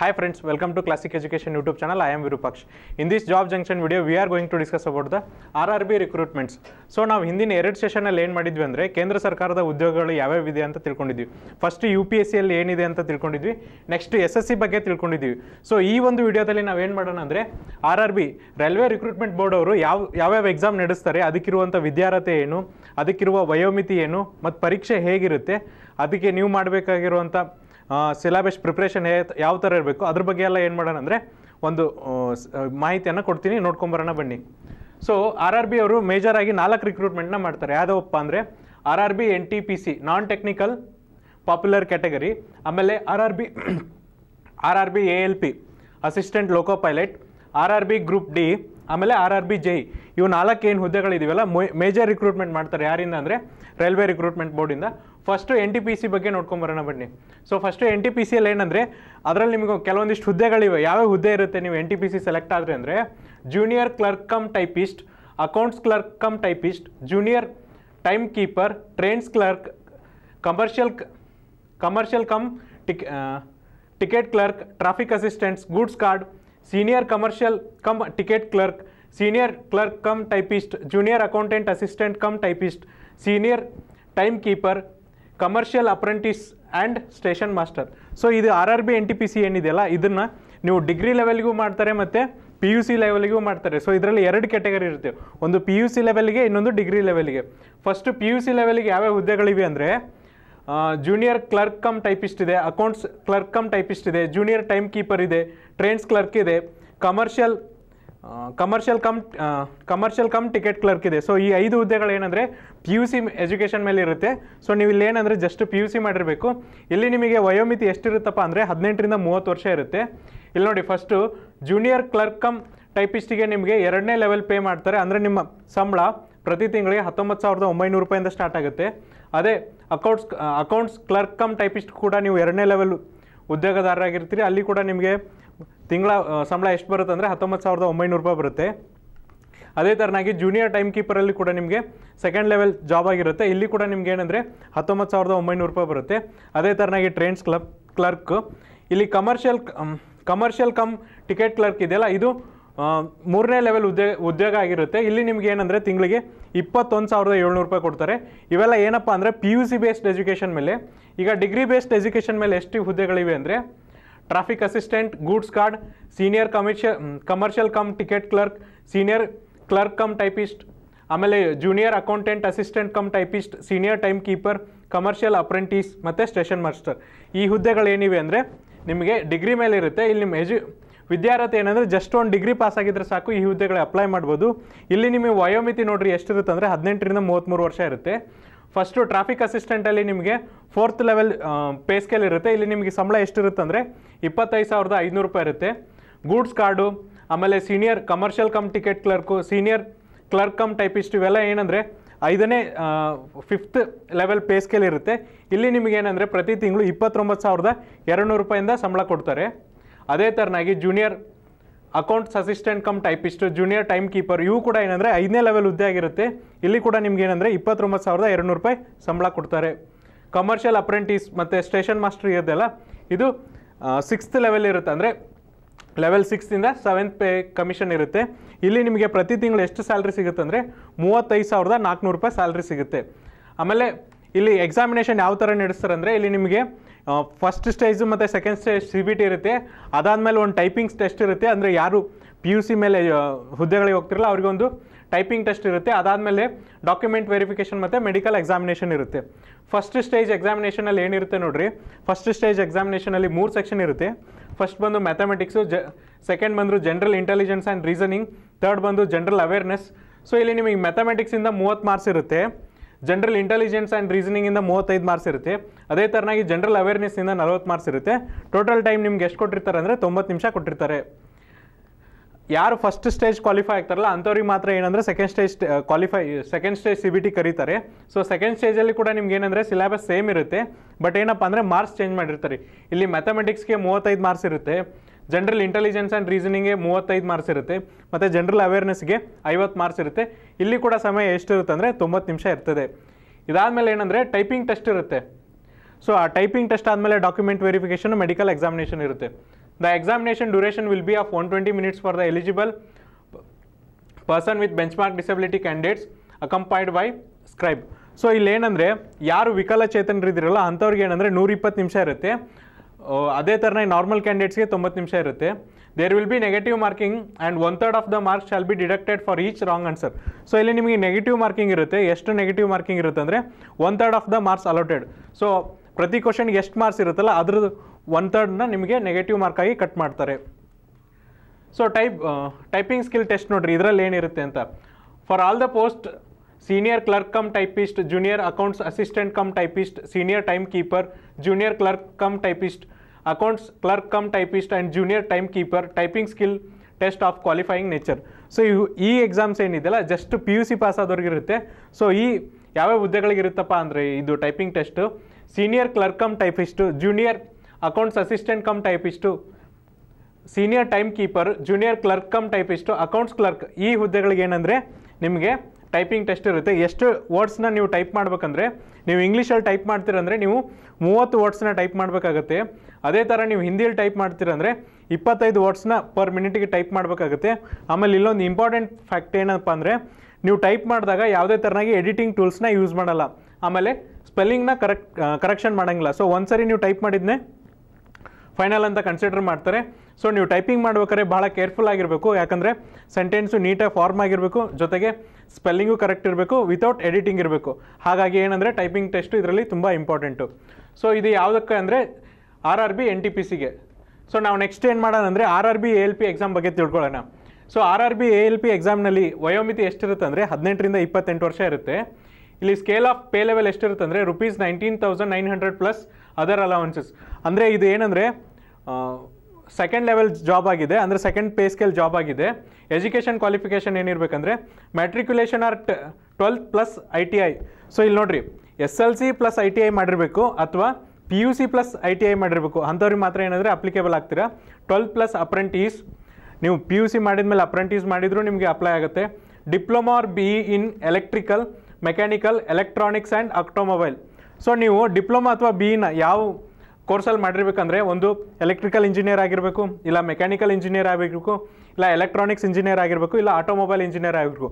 Hi friends welcome to classic education YouTube channel. I am Job Junction this Job Junction video, to are going the are about the RRB so ನಾವು ಹಿಂದಿನ ಎರಡು ಸೆಷನಲ್ಲಿ ಏನು ಮಾಡಿದ್ವಿ ಅಂದರೆ ಕೇಂದ್ರ ಸರ್ಕಾರದ ಉದ್ಯೋಗಗಳು ಇದೆ ಅಂತ ತಿಳ್ಕೊಂಡಿದ್ವಿ ಫಸ್ಟ್ ಯು ಪಿ ಎಸ್ ಏನಿದೆ ಅಂತ ತಿಳ್ಕೊಂಡಿದ್ವಿ ನೆಕ್ಸ್ಟ್ ಎಸ್ ಎಸ್ ಸಿ ಬಗ್ಗೆ ತಿಳ್ಕೊಂಡಿದ್ವಿ ಸೊ ಈ ಒಂದು ವಿಡಿಯೋದಲ್ಲಿ ನಾವು ಏನು ಮಾಡೋಣ ಅಂದರೆ R R B railway recruitment board ಅವರು ಯಾವ ಯಾವ್ಯಾವ ಎಕ್ಸಾಮ್ ನಡೆಸ್ತಾರೆ ಅದಕ್ಕಿರುವಂಥ ವಿದ್ಯಾರ್ಹತೆ ಏನು ಅದಕ್ಕಿರುವ ವಯೋಮಿತಿ ಏನು ಮತ್ತು ಪರೀಕ್ಷೆ ಹೇಗಿರುತ್ತೆ ಅದಕ್ಕೆ ನೀವು ಮಾಡಬೇಕಾಗಿರುವಂಥ ಸಿಲಾಬಸ್ ಪ್ರಿಪ್ರೇಷನ್ ಯಾವ ಥರ ಇರಬೇಕು ಅದ್ರ ಬಗ್ಗೆ ಎಲ್ಲ ಏನು ಮಾಡೋಣ ಅಂದರೆ ಒಂದು ಮಾಹಿತಿಯನ್ನು ಕೊಡ್ತೀನಿ ನೋಡ್ಕೊಂಬರೋಣ ಬನ್ನಿ ಸೊ ಆರ್ ಆರ್ ಬಿ ಅವರು ಮೇಜರಾಗಿ ನಾಲ್ಕು ರಿಕ್ರೂಟ್ಮೆಂಟ್ನ ಮಾಡ್ತಾರೆ ಯಾವುದಪ್ಪ ಅಂದರೆ R R B N T P C non technical popular category ಆಮೇಲೆ R R B R R B A L P assistant loco pilot R R B group D ಆಮೇಲೆ R R B J ಇವು ನಾಲ್ಕು ಏನು ಹುದ್ದೆಗಳಿದೆಯಲ್ಲ major recruitment ಮಾಡ್ತಾರೆ ಯಾರಿಂದ ಅಂದರೆ railway recruitment ಬೋರ್ಡಿಂದ ಫಸ್ಟ್ ಎಂಟಿಪಿಸಿ ಬಗ್ಗೆ ನೋಡ್ಕೊಂಡು ಬರಣ ಬನ್ನಿ ಸೋ ಫಸ್ಟ್ ಎಂಟಿಪಿಸಿ ಅಲ್ಲಿ ಏನಂದ್ರೆ ಅದರಲ್ಲಿ ನಿಮಗೆ ಕೆಲವೊಂದಿಷ್ಟು ಹುದ್ದೆಗಳಿವೆ ಯಾವ ಯಾವ ಹುದ್ದೆ ಇರುತ್ತೆ ನೀವು ಎಂಟಿಪಿಸಿ ಸೆಲೆಕ್ಟ್ ಆದ್ರೆ ಅಂದ್ರೆ junior clerk cum typist accounts clerk cum typist junior time keeper trains clerk commercial commercial cum ticket clerk traffic assistants goods guard senior commercial cum ticket clerk senior clerk cum typist junior accountant assistant cum typist senior time keeper commercial apprentice and station master so ಇದು R R B N T P C ಏನಿದೆಯಲ್ಲ ಇದನ್ನು ನೀವು degree ಲೆವೆಲ್ಗೂ ಮಾಡ್ತಾರೆ ಮತ್ತು P U C ಲೆವೆಲ್ಗೂ ಮಾಡ್ತಾರೆ so ಇದರಲ್ಲಿ ಎರಡು category ಇರುತ್ತೆ ಒಂದು ಪಿ ಯು ಸಿ ಲೆವೆಲ್ಗೆ ಇನ್ನೊಂದು ಡಿಗ್ರಿ ಲೆವೆಲ್ಗೆ ಫಸ್ಟು ಪಿ ಯು ಸಿ ಲೆವೆಲ್ಗೆ ಯಾವ್ಯಾವ ಹುದ್ದೆಗಳಿವೆ ಅಂದರೆ ಜೂನಿಯರ್ ಕ್ಲರ್ಕ್ ಕಮ್ ಟೈಪಿಸ್ಟ್ ಇದೆ ಅಕೌಂಟ್ಸ್ ಕ್ಲರ್ಕ್ ಕಮ್ ಟೈಪಿಸ್ಟ್ ಇದೆ ಜೂನಿಯರ್ ಟೈಮ್ ಕೀಪರ್ ಇದೆ ಟ್ರೇನ್ಸ್ ಕ್ಲರ್ಕ್ ಇದೆ commercial commercial cum commercial cum ticket clerk ಇದೆ ಸೊ ಈ ಐದು ಹುದ್ದೆಗಳು ಏನಂದರೆ ಪಿ ಯು ಸಿ ಎಜುಕೇಷನ್ ಮೇಲೆ ಇರುತ್ತೆ ಸೊ ನೀವು ಇಲ್ಲಿ ಏನಂದರೆ ಜಸ್ಟ್ ಪಿ ಯು ಸಿ ಮಾಡಿರಬೇಕು ಇಲ್ಲಿ ನಿಮಗೆ ವಯೋಮಿತಿ ಎಷ್ಟಿರುತ್ತಪ್ಪ ಅಂದರೆ ಹದಿನೆಂಟರಿಂದ ಮೂವತ್ತು ವರ್ಷ ಇರುತ್ತೆ ಇಲ್ಲಿ ನೋಡಿ ಫಸ್ಟು ಜೂನಿಯರ್ ಕ್ಲರ್ಕ್ ಕಮ್ ಟೈಪಿಸ್ಟಿಗೆ ನಿಮಗೆ ಎರಡನೇ ಲೆವೆಲ್ ಪೇ ಮಾಡ್ತಾರೆ ಅಂದರೆ ನಿಮ್ಮ ಸಂಬಳ ಪ್ರತಿ ತಿಂಗಳಿಗೆ ಹತ್ತೊಂಬತ್ತು ಸಾವಿರದ ಒಂಬೈನೂರು ರೂಪಾಯಿಂದ ಸ್ಟಾರ್ಟ್ ಆಗುತ್ತೆ ಅದೇ accounts accounts clerk cum typist ಕೂಡ ನೀವು ಎರಡನೇ ಲೆವೆಲ್ ಉದ್ಯೋಗದಾರರಾಗಿರ್ತೀರಿ ಅಲ್ಲಿ ಕೂಡ ನಿಮಗೆ ತಿಂಗಳ ಸಂಬಳ ಎಷ್ಟು ಬರುತ್ತೆ ಅಂದರೆ ಹತ್ತೊಂಬತ್ತು ಸಾವಿರದ ಒಂಬೈನೂರು ರೂಪಾಯಿ ಬರುತ್ತೆ ಅದೇ ಥರನಾಗಿ ಜೂನಿಯರ್ ಟೈಮ್ ಕೀಪರಲ್ಲಿ ಕೂಡ ನಿಮಗೆ ಸೆಕೆಂಡ್ ಲೆವೆಲ್ ಜಾಬ್ ಆಗಿರುತ್ತೆ ಇಲ್ಲಿ ಕೂಡ ನಿಮ್ಗೆ ಏನಂದರೆ ಹತ್ತೊಂಬತ್ತು ಸಾವಿರದ ಒಂಬೈನೂರು ರೂಪಾಯಿ ಬರುತ್ತೆ ಅದೇ ಥರನಾಗಿ ಟ್ರೇನ್ಸ್ ಕ್ಲಬ್ ಕ್ಲರ್ಕ್ ಇಲ್ಲಿ commercial commercial cum ticket clerk ಇದೆಯಲ್ಲ ಇದು ಮೂರನೇ ಲೆವೆಲ್ ಉದ್ಯೋಗ ಉದ್ಯೋಗ ಆಗಿರುತ್ತೆ ಇಲ್ಲಿ ನಿಮ್ಗೆ ಏನಂದರೆ ತಿಂಗಳಿಗೆ ಇಪ್ಪತ್ತೊಂದು ಸಾವಿರದ ಏಳ್ನೂರು ರೂಪಾಯಿ ಕೊಡ್ತಾರೆ ಇವೆಲ್ಲ ಏನಪ್ಪ ಅಂದರೆ P U C based education ಮೇಲೆ ಈಗ ಡಿಗ್ರಿ ಬೇಸ್ಡ್ ಎಜುಕೇಷನ್ ಮೇಲೆ ಎಷ್ಟು ಹುದ್ದೆಗಳಿವೆ ಅಂದರೆ traffic assistant goods guard senior commercial commercial cum ticket clerk senior clerk cum typist ಆಮೇಲೆ junior accountant assistant cum typist senior time keeper commercial apprentice ಮತ್ತು station master ಈ ಹುದ್ದೆಗಳೇನಿವೆ ಅಂದರೆ ನಿಮಗೆ ಡಿಗ್ರಿ ಮೇಲೆ ಇರುತ್ತೆ ಇಲ್ಲಿ ನಿಮ್ಮ ಎಜು ವಿದ್ಯಾರ್ಥಿ ಏನಂದರೆ ಜಸ್ಟ್ ಒಂದು ಡಿಗ್ರಿ ಪಾಸ್ ಆಗಿದ್ರೆ ಸಾಕು ಈ ಹುದ್ದೆಗಳಿಗೆ ಅಪ್ಲೈ ಮಾಡ್ಬೋದು ಇಲ್ಲಿ ನಿಮಗೆ ವಯೋಮಿತಿ ನೋಡ್ರಿ ಎಷ್ಟಿರುತ್ತೆ ಅಂದರೆ ಹದಿನೆಂಟರಿಂದ ಮೂವತ್ತ್ಮೂರು ವರ್ಷ ಇರುತ್ತೆ ಫಸ್ಟು ಟ್ರಾಫಿಕ್ ಅಸಿಸ್ಟೆಂಟಲ್ಲಿ ನಿಮಗೆ ಫೋರ್ತ್ ಲೆವೆಲ್ ಪೇ ಸ್ಕೇಲ್ ಇರುತ್ತೆ ಇಲ್ಲಿ ನಿಮಗೆ ಸಂಬಳ ಎಷ್ಟಿರುತ್ತೆ ಅಂದರೆ ಇಪ್ಪತ್ತೈದು ಸಾವಿರದ ಐದುನೂರು ರೂಪಾಯಿ ಇರುತ್ತೆ ಗೂಡ್ಸ್ ಕಾರ್ಡು ಆಮೇಲೆ senior commercial cum ticket clerk senior clerk cum typist ಇವೆಲ್ಲ ಏನಂದರೆ ಐದನೇ ಫಿಫ್ತ್ ಲೆವೆಲ್ ಪೇ ಸ್ಕೇಲ್ ಇರುತ್ತೆ ಇಲ್ಲಿ ನಿಮಗೆ ಪ್ರತಿ ತಿಂಗಳು ಇಪ್ಪತ್ತೊಂಬತ್ತು ಸಾವಿರದ ಎರಡು ನೂರು ರೂಪಾಯಿಂದ ಸಂಬಳ ಕೊಡ್ತಾರೆ ಅದೇ ಥರನಾಗಿ junior accounts assistant cum typist junior time keeper ಇವು ಕೂಡ ಏನಂದರೆ ಐದನೇ ಲೆವೆಲ್ ಹುದ್ದೆ ಆಗಿರುತ್ತೆ ಇಲ್ಲಿ ಕೂಡ ನಿಮ್ಗೆ ಏನಂದರೆ ಇಪ್ಪತ್ತೊಂಬತ್ತು ಸಾವಿರದ ಎರಡುನೂರು ರೂಪಾಯಿ ಸಂಬಳ ಕೊಡ್ತಾರೆ ಕಮರ್ಷಿಯಲ್ ಅಪ್ರೆಂಟಿಸ್ ಮತ್ತು ಸ್ಟೇಷನ್ ಮಾಸ್ಟರ್ ಇರೋದೆಲ್ಲ ಇದು ಸಿಕ್ಸ್ತ್ ಲೆವೆಲ್ ಇರುತ್ತೆ ಅಂದರೆ ಲೆವೆಲ್ ಸಿಕ್ಸ್ತಿಂದ ಸೆವೆಂತ್ ಪೇ ಕಮಿಷನ್ ಇರುತ್ತೆ ಇಲ್ಲಿ ನಿಮಗೆ ಪ್ರತಿ ತಿಂಗಳು ಎಷ್ಟು ಸ್ಯಾಲ್ರಿ ಸಿಗುತ್ತೆ ಅಂದರೆ ಮೂವತ್ತೈದು ಸಾವಿರದ ನಾಲ್ಕುನೂರು ರೂಪಾಯಿ ಸ್ಯಾಲ್ರಿ ಸಿಗುತ್ತೆ ಆಮೇಲೆ ಇಲ್ಲಿ ಎಕ್ಸಾಮಿನೇಷನ್ ಯಾವ ಥರ ನಡೆಸ್ತಾರೆ ಅಂದರೆ ಇಲ್ಲಿ ನಿಮಗೆ ಫಸ್ಟ್ ಸ್ಟೇಜು ಮತ್ತು second stage C B T ಇರುತ್ತೆ ಅದಾದಮೇಲೆ ಒಂದು ಟೈಪಿಂಗ್ಸ್ ಟೆಸ್ಟ್ ಇರುತ್ತೆ ಅಂದರೆ ಯಾರು ಪಿ ಯು ಸಿ ಮೇಲೆ ಹುದ್ದೆಗಳಿಗೆ ಹೋಗ್ತಿರಲ್ಲ ಅವ್ರಿಗೊಂದು ಟೈಪಿಂಗ್ ಟೆಸ್ಟ್ ಇರುತ್ತೆ ಅದಾದಮೇಲೆ ಡಾಕ್ಯುಮೆಂಟ್ ವೆರಿಫಿಕೇಷನ್ ಮತ್ತು ಮೆಡಿಕಲ್ ಎಕ್ಸಾಮಿನೇಷನ್ ಇರುತ್ತೆ ಫಸ್ಟ್ ಸ್ಟೇಜ್ ಎಕ್ಸಾಮಿನೇಷನಲ್ಲಿ ಏನಿರುತ್ತೆ ನೋಡಿರಿ ಫಸ್ಟ್ ಸ್ಟೇಜ್ ಎಕ್ಸಾಮಿನೇಷನಲ್ಲಿ ಮೂರು ಸೆಕ್ಷನ್ ಇರುತ್ತೆ ಫಸ್ಟ್ ಬಂದು ಮ್ಯಾಥಮೆಟಿಕ್ಸು ಜ ಸೆಕೆಂಡ್ ಬಂದರು general intelligence and reasoning third ಬಂದು ಜನರಲ್ ಅವೇರ್ನೆಸ್ ಸೊ ಇಲ್ಲಿ ನಿಮಗೆ ಮ್ಯಾಥಮೆಟಿಕ್ಸಿಂದ ಮೂವತ್ತು ಮಾರ್ಕ್ಸ್ ಇರುತ್ತೆ ಜನರಲ್ ಇಂಟೆಲಿಜೆನ್ಸ್ ಆ್ಯಂಡ್ ರೀಸನಿಂಗಿಂದ ಮೂವತ್ತೈದು ಮಾರ್ಕ್ಸ್ ಇರುತ್ತೆ ಅದೇ ಥರನಾಗಿ ಜನರಲ್ ಅವೇರ್ನೆಸ್ಸಿಂದ ನಲವತ್ತು ಮಾರ್ಕ್ಸ್ ಇರುತ್ತೆ ಟೋಟಲ್ ಟೈಮ್ ನಿಮ್ಗೆ ಎಷ್ಟು ಕೊಟ್ಟಿರ್ತಾರೆ ಅಂದರೆ ತೊಂಬತ್ತು ನಿಮಿಷ ಕೊಟ್ಟಿರ್ತಾರೆ ಯಾರು ಫಸ್ಟ್ ಸ್ಟೇಜ್ ಕ್ವಾಲಿಫೈ ಆಗ್ತಾರಲ್ಲ ಅಂಥವ್ರಿಗೆ ಮಾತ್ರ ಏನಂದರೆ second stage qualify second stage C B T ಕರೀತಾರೆ ಸೊ ಸೆಕೆಂಡ್ ಸ್ಟೇಜಲ್ಲಿ ಕೂಡ ನಿಮ್ಗೆ ಏನಂದರೆ ಸಿಲೆಬಸ್ ಸೇಮ್ ಇರುತ್ತೆ ಬಟ್ ಏನಪ್ಪ ಅಂದರೆ ಮಾರ್ಕ್ಸ್ ಚೇಂಜ್ ಮಾಡಿರ್ತಾರೆ ಇಲ್ಲಿ ಮ್ಯಾಥಮೆಟಿಕ್ಸ್ಗೆ ಮೂವತ್ತೈದು ಮಾರ್ಕ್ಸ್ ಇರುತ್ತೆ ಜನರಲ್ ಇಂಟೆಲಿಜೆನ್ಸ್ ಆ್ಯಂಡ್ ರೀಸನಿಂಗ್ಗೆ ಮೂವತ್ತೈದು ಮಾರ್ಕ್ಸ್ ಇರುತ್ತೆ ಮತ್ತು ಜನರಲ್ ಅವೇರ್ನೆಸ್ಗೆ ಐವತ್ತು ಮಾರ್ಕ್ಸ್ ಇರುತ್ತೆ ಇಲ್ಲಿ ಕೂಡ ಸಮಯ ಎಷ್ಟಿರುತ್ತೆ ಅಂದರೆ ತೊಂಬತ್ತು ನಿಮಿಷ ಇರ್ತದೆ ಇದಾದಮೇಲೆ ಏನಂದರೆ ಟೈಪಿಂಗ್ ಟೆಸ್ಟ್ ಇರುತ್ತೆ ಸೊ ಆ ಟೈಪಿಂಗ್ ಟೆಸ್ಟ್ ಆದಮೇಲೆ ಡಾಕ್ಯುಮೆಂಟ್ ವೆರಿಫಿಕೇಷನ್ ಮೆಡಿಕಲ್ ಎಕ್ಸಾಮಿನೇಷನ್ ಇರುತ್ತೆ the examination duration will be of one twenty minutes for the eligible person with benchmark disability candidates accompanied by scribe so ಇಲ್ಲೇನಂದರೆ ಯಾರು ವಿಕಲಚೇತನರಿದ್ದೀರಲ್ಲ ಅಂಥವ್ರಿಗೆ ಏನಂದರೆ ನೂರಿಪ್ಪತ್ತು ನಿಮಿಷ ಇರುತ್ತೆ ಅದೇ ಥರನೇ ನಾರ್ಮಲ್ ಕ್ಯಾಂಡಿಡೇಟ್ಸ್ಗೆ ತೊಂಬತ್ತು ನಿಮಿಷ ಇರುತ್ತೆ there will be negative marking and one third of the marks shall be deducted for each wrong answer so ಇಲ್ಲಿ ನಿಮಗೆ ನೆಗೆಟಿವ್ ಮಾರ್ಕಿಂಗ್ ಇರುತ್ತೆ ಎಷ್ಟು ನೆಗೆಟಿವ್ ಮಾರ್ಕಿಂಗ್ ಇರುತ್ತೆ ಅಂದರೆ one third of the marks allotted so ಪ್ರತಿ ಕ್ವಶನ್ಗೆ ಎಷ್ಟು ಮಾರ್ಕ್ಸ್ ಇರುತ್ತಲ್ಲ ಅದ್ರದ್ದು ಒನ್ ಥರ್ಡ್ನ ನಿಮಗೆ ನೆಗೆಟಿವ್ ಮಾರ್ಕಾಗಿ ಕಟ್ ಮಾಡ್ತಾರೆ so type typing skill test ನೋಡಿರಿ ಇದರಲ್ಲಿ ಏನಿರುತ್ತೆ ಅಂತ for all the post senior clerk cum typist junior accounts assistant cum typist senior time keeper junior clerk cum typist accounts clerk cum typist and junior time keeper typing skill test of qualifying nature so ಇವು ಈ exams ಏನಿದೆಯಲ್ಲ just P U C pass ಆದವ್ರಿಗಿರುತ್ತೆ so ಈ ಯಾವ್ಯಾವ ಹುದ್ದೆಗಳಿಗಿರುತ್ತಪ್ಪ ಅಂದರೆ ಇದು typing test senior clerk cum typist junior accounts assistant cum typist senior time keeper junior clerk cum typist accounts clerk ಈ ಹುದ್ದೆಗಳಿಗೇನೆಂದರೆ ನಿಮಗೆ ಟೈಪಿಂಗ್ ಟೆಸ್ಟ್ ಇರುತ್ತೆ ಎಷ್ಟು ವರ್ಡ್ಸ್ನ ನೀವು ಟೈಪ್ ಮಾಡಬೇಕಂದ್ರೆ ನೀವು ಇಂಗ್ಲೀಷಲ್ಲಿ ಟೈಪ್ ಮಾಡ್ತೀರಂದರೆ ನೀವು ಮೂವತ್ತು ವರ್ಡ್ಸ್ನ ಟೈಪ್ ಮಾಡಬೇಕಾಗತ್ತೆ ಅದೇ ಥರ ನೀವು ಹಿಂದಿಯಲ್ಲಿ ಟೈಪ್ ಮಾಡ್ತೀರಂದರೆ ಇಪ್ಪತ್ತೈದು ವರ್ಡ್ಸ್ನ ಪರ್ ಮಿನಿಟಿಗೆ ಟೈಪ್ ಮಾಡಬೇಕಾಗುತ್ತೆ ಆಮೇಲೆ ಇಲ್ಲೊಂದು ಇಂಪಾರ್ಟೆಂಟ್ ಫ್ಯಾಕ್ಟ್ ಏನಪ್ಪ ಅಂದರೆ ನೀವು ಟೈಪ್ ಮಾಡಿದಾಗ ಯಾವುದೇ ಥರನಾಗಿ ಎಡಿಟಿಂಗ್ ಟೂಲ್ಸ್ನ ಯೂಸ್ ಮಾಡಲ್ಲ ಆಮೇಲೆ ಸ್ಪೆಲ್ಲಿಂಗ್ನ ಕರೆಕ್ಟ್ ಕರೆಕ್ಷನ್ ಮಾಡೋಂಗಿಲ್ಲ ಸೊ ಒಂದು ಸರಿ ನೀವು ಟೈಪ್ ಮಾಡಿದ್ನೇ ಫೈನಲ್ ಅಂತ ಕನ್ಸಿಡರ್ ಮಾಡ್ತಾರೆ ಸೊ ನೀವು ಟೈಪಿಂಗ್ ಮಾಡ್ಬೇಕಾದ್ರೆ ಭಾಳ ಕೇರ್ಫುಲ್ ಆಗಿರಬೇಕು ಯಾಕಂದರೆ ಸೆಂಟೆನ್ಸು ನೀಟಾಗಿ ಫಾರ್ಮ್ ಆಗಿರಬೇಕು ಜೊತೆಗೆ ಸ್ಪೆಲ್ಲಿಂಗು ಕರೆಕ್ಟ್ ಇರಬೇಕು ವಿತೌಟ್ ಎಡಿಟಿಂಗ್ ಇರಬೇಕು ಹಾಗಾಗಿ ಏನಂದರೆ ಟೈಪಿಂಗ್ ಟೆಸ್ಟು ಇದರಲ್ಲಿ ತುಂಬ ಇಂಪಾರ್ಟೆಂಟು ಸೊ ಇದು ಯಾವುದಕ್ಕೆ ಅಂದರೆ R R B N T P ಸಿಗೆ ಸೊ ನಾವು ನೆಕ್ಸ್ಟ್ ಏನು ಮಾಡೋಣ ಅಂದರೆ R R B A L P exam ಬಗ್ಗೆ ತಿಳ್ಕೊಳ್ಳೋಣ so R R B A L P ಎಕ್ಸಾಮ್ನಲ್ಲಿ ವಯೋಮಿತಿ ಎಷ್ಟಿರುತ್ತೆ ಅಂದರೆ ಹದಿನೆಂಟರಿಂದ ಇಪ್ಪತ್ತೆಂಟು ವರ್ಷ ಇರುತ್ತೆ ಇಲ್ಲಿ ಸ್ಕೇಲ್ ಆಫ್ ಪೇ ಲೆವೆಲ್ ಎಷ್ಟಿರುತ್ತೆ ಅಂದರೆ rupees nineteen thousand nine hundred plus other allowances ಅಂದರೆ ಇದು ಏನಂದರೆ ಸೆಕೆಂಡ್ ಲೆವೆಲ್ ಜಾಬ್ ಆಗಿದೆ ಅಂದರೆ ಸೆಕೆಂಡ್ ಪೇ ಸ್ಕೇಲ್ ಜಾಬ್ ಆಗಿದೆ ಎಜುಕೇಷನ್ ಕ್ವಾಲಿಫಿಕೇಷನ್ ಏನಿರಬೇಕಂದ್ರೆ matriculation or twelfth plus I T I so ಇಲ್ಲಿ ನೋಡಿರಿ S L C plus I T I ಮಾಡಿರಬೇಕು ಅಥವಾ P U C plus I T I ಮಾಡಿರಬೇಕು ಅಂಥವ್ರಿಗೆ ಮಾತ್ರ ಏನಂದರೆ ಅಪ್ಲಿಕೇಬಲ್ ಆಗ್ತೀರಾ ಟ್ವೆಲ್ತ್ ಪ್ಲಸ್ ಅಪ್ರೆಂಟೀಸ್ ನೀವು ಪಿ ಯು ಸಿ ಮಾಡಿದ ಮೇಲೆ ಅಪ್ರೆಂಟೀಸ್ ಮಾಡಿದರೂ ನಿಮಗೆ ಅಪ್ಲೈ ಆಗುತ್ತೆ diploma or B in electrical mechanical electronics and automobile so ನೀವು ಡಿಪ್ಲೊಮಾ ಅಥವಾ ಬಿ ಇನ ಯಾವ ಕೋರ್ಸಲ್ಲಿ ಮಾಡಿರ್ಬೇಕಂದ್ರೆ ಒಂದು ಎಲೆಕ್ಟ್ರಿಕಲ್ ಇಂಜಿನಿಯರ್ ಆಗಿರಬೇಕು ಇಲ್ಲ ಮೆಕ್ಯಾನಿಕಲ್ ಇಂಜಿನಿಯರ್ ಆಗಿರಬೇಕು ಇಲ್ಲ ಎಲೆಕ್ಟ್ರಾನಿಕ್ಸ್ ಇಂಜಿನಿಯರ್ ಆಗಿರಬೇಕು ಇಲ್ಲ ಆಟೋಮೊಬೈಲ್ ಇಂಜಿನಿಯರ್ ಆಗಿರಬೇಕು